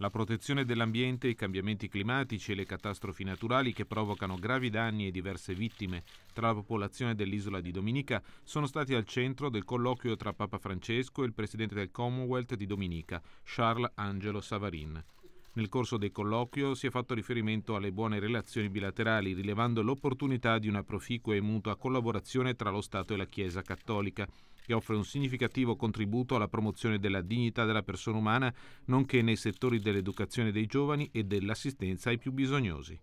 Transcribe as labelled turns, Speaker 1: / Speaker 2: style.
Speaker 1: La protezione dell'ambiente, i cambiamenti climatici e le catastrofi naturali che provocano gravi danni e diverse vittime tra la popolazione dell'isola di Dominica sono stati al centro del colloquio tra Papa Francesco e il presidente del Commonwealth di Dominica, Charles Angelo Savarin. Nel corso del colloquio si è fatto riferimento alle buone relazioni bilaterali, rilevando l'opportunità di una proficua e mutua collaborazione tra lo Stato e la Chiesa cattolica che offre un significativo contributo alla promozione della dignità della persona umana, nonché nei settori dell'educazione dei giovani e dell'assistenza ai più bisognosi.